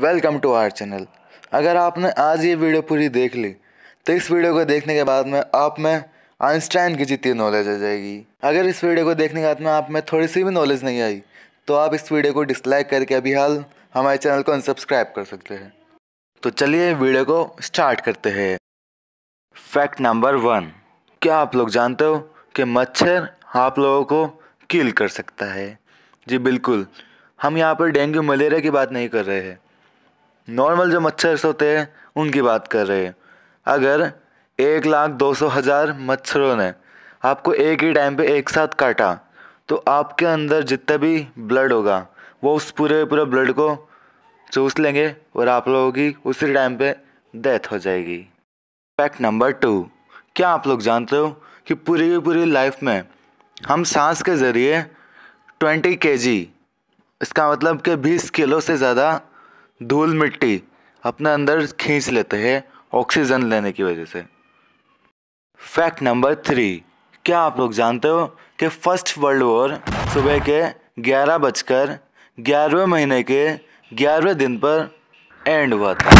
welcome to our channel अगर आपने आज ये वीडियो पूरी देख ली तो इस वीडियो को देखने के बाद में आप में आइंस्टाइन की जितनी नॉलेज आ जाएगी अगर इस वीडियो को देखने के बाद में आप में थोड़ी सी भी नॉलेज नहीं आई तो आप इस वीडियो को डिसलाइक करके अभी हाल हमारे चैनल को अनसब्सक्राइब कर सकते हैं तो चलिए वीडियो को स्टार्ट करते हैं फैक्ट नंबर वन क्या आप लोग जानते हो कि मच्छर आप लोगों को किल कर सकता है जी बिल्कुल हम यहाँ पर डेंगू मलेरिया की बात नहीं कर रहे हैं नॉर्मल जो मच्छर होते हैं उनकी बात कर रहे हैं अगर एक लाख दो सौ हज़ार मच्छरों ने आपको एक ही टाइम पे एक साथ काटा तो आपके अंदर जितना भी ब्लड होगा वो उस पूरे पूरे ब्लड को चूस लेंगे और आप लोगों की उसी टाइम पे डेथ हो जाएगी फैक्ट नंबर टू क्या आप लोग जानते हो कि पूरी की पूरी लाइफ में हम सांस के ज़रिए ट्वेंटी के जी इसका मतलब कि बीस किलो से ज़्यादा धूल मिट्टी अपने अंदर खींच लेते हैं ऑक्सीजन लेने की वजह से फैक्ट नंबर थ्री क्या आप लोग जानते हो कि फर्स्ट वर्ल्ड वॉर सुबह के ग्यारह बजकर ग्यारहवें महीने के ग्यारहवें दिन पर एंड हुआ था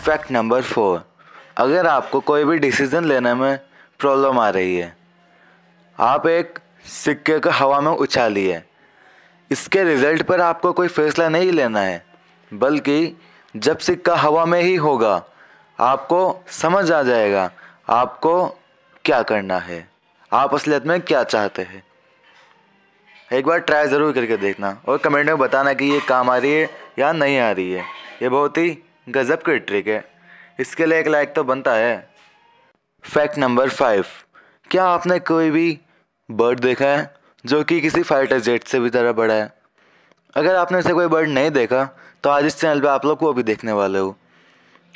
फैक्ट नंबर फोर अगर आपको कोई भी डिसीज़न लेने में प्रॉब्लम आ रही है आप एक सिक्के को हवा में उछालिए इसके रिजल्ट पर आपको कोई फैसला नहीं लेना है बल्कि जब सिक्का हवा में ही होगा आपको समझ आ जाएगा आपको क्या करना है आप असलियत में क्या चाहते हैं एक बार ट्राई ज़रूर करके देखना और कमेंट में बताना कि ये काम आ रही है या नहीं आ रही है ये बहुत ही गज़ब की ट्रिक है इसके लिए एक लाइक तो बनता है फैक्ट नंबर फाइव क्या आपने कोई भी बर्ड देखा है जो कि किसी फाइटर जेट से भी ज़रा बड़ा है अगर आपने इसे कोई बर्ड नहीं देखा तो आज इस चैनल पे आप लोग को भी देखने वाले हो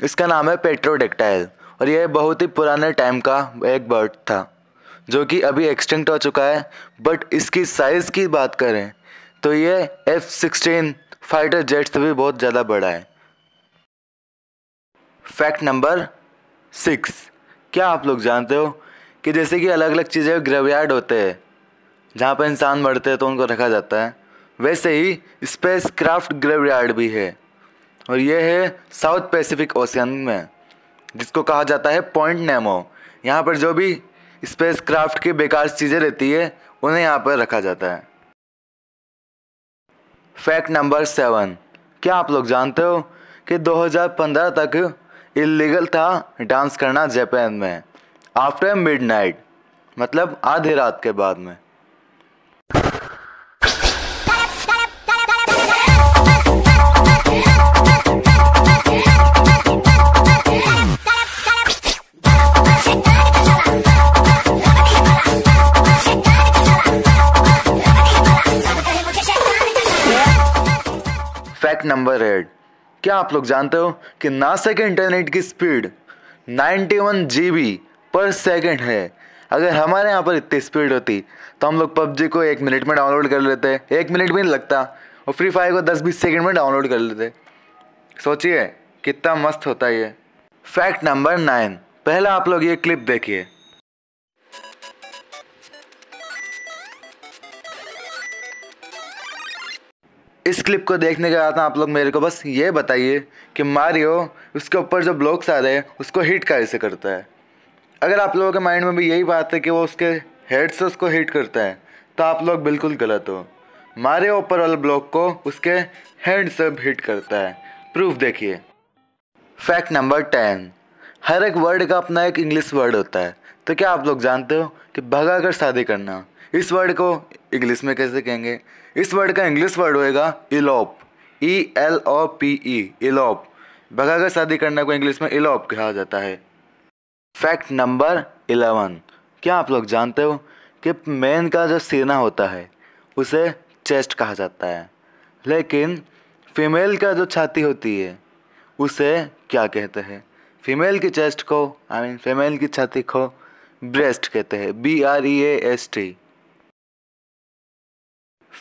इसका नाम है पेट्रोडेक्टाइल और यह बहुत ही पुराने टाइम का एक बर्ड था जो कि अभी एक्सटिंक्ट हो चुका है बट इसकी साइज़ की बात करें तो ये एफ सिक्सटीन फाइटर जेट से भी बहुत ज़्यादा बड़ा है फैक्ट नंबर सिक्स क्या आप लोग जानते हो कि जैसे कि अलग अलग चीज़ें ग्रेवयार्ड होते हैं जहाँ पर इंसान मरते हैं तो उनको रखा जाता है वैसे ही स्पेस क्राफ्ट ग्रेवयार्ड भी है और यह है साउथ पैसिफिक ओशियन में जिसको कहा जाता है पॉइंट नेमो यहाँ पर जो भी स्पेस क्राफ्ट की बेकार चीज़ें रहती है उन्हें यहाँ पर रखा जाता है फैक्ट नंबर सेवन क्या आप लोग जानते हो कि 2015 तक इलीगल था डांस करना जापान में आफ्टर मिडनाइट मतलब आधी रात के बाद में फैक्ट नंबर एट क्या आप लोग जानते हो कि नासा के इंटरनेट की स्पीड 91 वन पर सेकंड है अगर हमारे यहाँ पर इतनी स्पीड होती तो हम लोग पबजी को एक मिनट में डाउनलोड कर लेते एक मिनट भी नहीं लगता और फ्री फायर को 10-20 सेकंड में डाउनलोड कर लेते सोचिए कितना मस्त होता है ये फैक्ट नंबर नाइन पहला आप लोग ये क्लिप देखिए इस क्लिप को देखने के बाद आप लोग मेरे को बस ये बताइए कि मारियो उसके ऊपर जो ब्लॉक्स आ रहे हैं उसको हिट कैसे करता है अगर आप लोगों के माइंड में भी यही बात है कि वो उसके हेड से उसको हिट करता है तो आप लोग बिल्कुल गलत हो मारियो ऊपर वाले ब्लॉक को उसके हैंड से हिट करता है प्रूफ देखिए फैक्ट नंबर टेन हर एक वर्ड का अपना एक इंग्लिश वर्ड होता है तो क्या आप लोग जानते हो कि भगा कर शादी करना इस वर्ड को इंग्लिश में कैसे कहेंगे इस वर्ड का इंग्लिश वर्ड होएगा elope E L O P E elope भगाकर शादी करने को इंग्लिश में इलोप कहा जाता है फैक्ट नंबर इलेवन क्या आप लोग जानते हो कि मेन का जो सीना होता है उसे चेस्ट कहा जाता है लेकिन फीमेल का जो छाती होती है उसे क्या कहते हैं फीमेल की चेस्ट को I I mean mean, female की छाती को ब्रेस्ट कहते हैं B R E A S T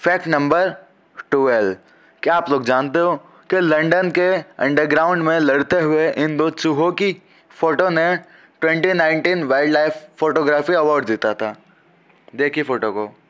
fact number twelve क्या आप लोग जानते हो कि लंदन के अंडरग्राउंड में लड़ते हुए इन दो चूहों की फ़ोटो ने 2019 वाइल्ड लाइफ फोटोग्राफी अवार्ड जीता था देखिए फ़ोटो को